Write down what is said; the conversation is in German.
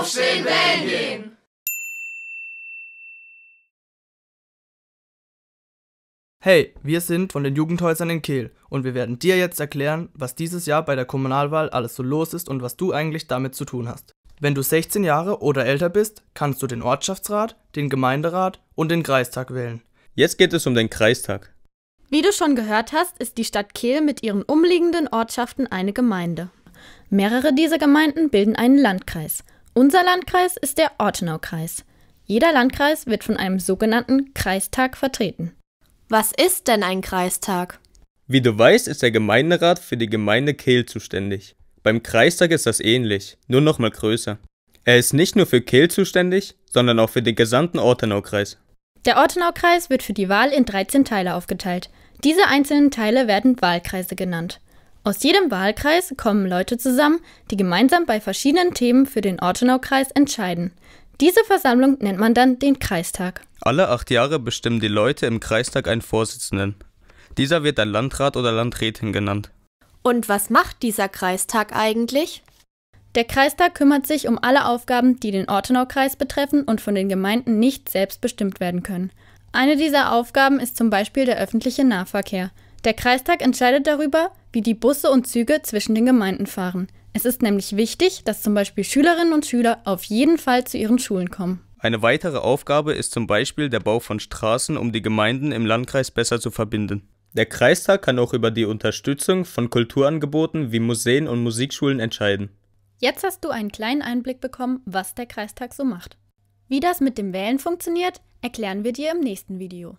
Aufstehen, Belgien! Hey, wir sind von den Jugendhäusern in Kehl und wir werden dir jetzt erklären, was dieses Jahr bei der Kommunalwahl alles so los ist und was du eigentlich damit zu tun hast. Wenn du 16 Jahre oder älter bist, kannst du den Ortschaftsrat, den Gemeinderat und den Kreistag wählen. Jetzt geht es um den Kreistag. Wie du schon gehört hast, ist die Stadt Kehl mit ihren umliegenden Ortschaften eine Gemeinde. Mehrere dieser Gemeinden bilden einen Landkreis unser Landkreis ist der Ortenaukreis. Jeder Landkreis wird von einem sogenannten Kreistag vertreten. Was ist denn ein Kreistag? Wie du weißt, ist der Gemeinderat für die Gemeinde Kehl zuständig. Beim Kreistag ist das ähnlich, nur noch mal größer. Er ist nicht nur für Kehl zuständig, sondern auch für den gesamten Ortenaukreis. Der Ortenaukreis wird für die Wahl in 13 Teile aufgeteilt. Diese einzelnen Teile werden Wahlkreise genannt. Aus jedem Wahlkreis kommen Leute zusammen, die gemeinsam bei verschiedenen Themen für den Ortenaukreis entscheiden. Diese Versammlung nennt man dann den Kreistag. Alle acht Jahre bestimmen die Leute im Kreistag einen Vorsitzenden. Dieser wird dann Landrat oder Landrätin genannt. Und was macht dieser Kreistag eigentlich? Der Kreistag kümmert sich um alle Aufgaben, die den Ortenaukreis betreffen und von den Gemeinden nicht selbst bestimmt werden können. Eine dieser Aufgaben ist zum Beispiel der öffentliche Nahverkehr. Der Kreistag entscheidet darüber, wie die Busse und Züge zwischen den Gemeinden fahren. Es ist nämlich wichtig, dass zum Beispiel Schülerinnen und Schüler auf jeden Fall zu ihren Schulen kommen. Eine weitere Aufgabe ist zum Beispiel der Bau von Straßen, um die Gemeinden im Landkreis besser zu verbinden. Der Kreistag kann auch über die Unterstützung von Kulturangeboten wie Museen und Musikschulen entscheiden. Jetzt hast du einen kleinen Einblick bekommen, was der Kreistag so macht. Wie das mit dem Wählen funktioniert, erklären wir dir im nächsten Video.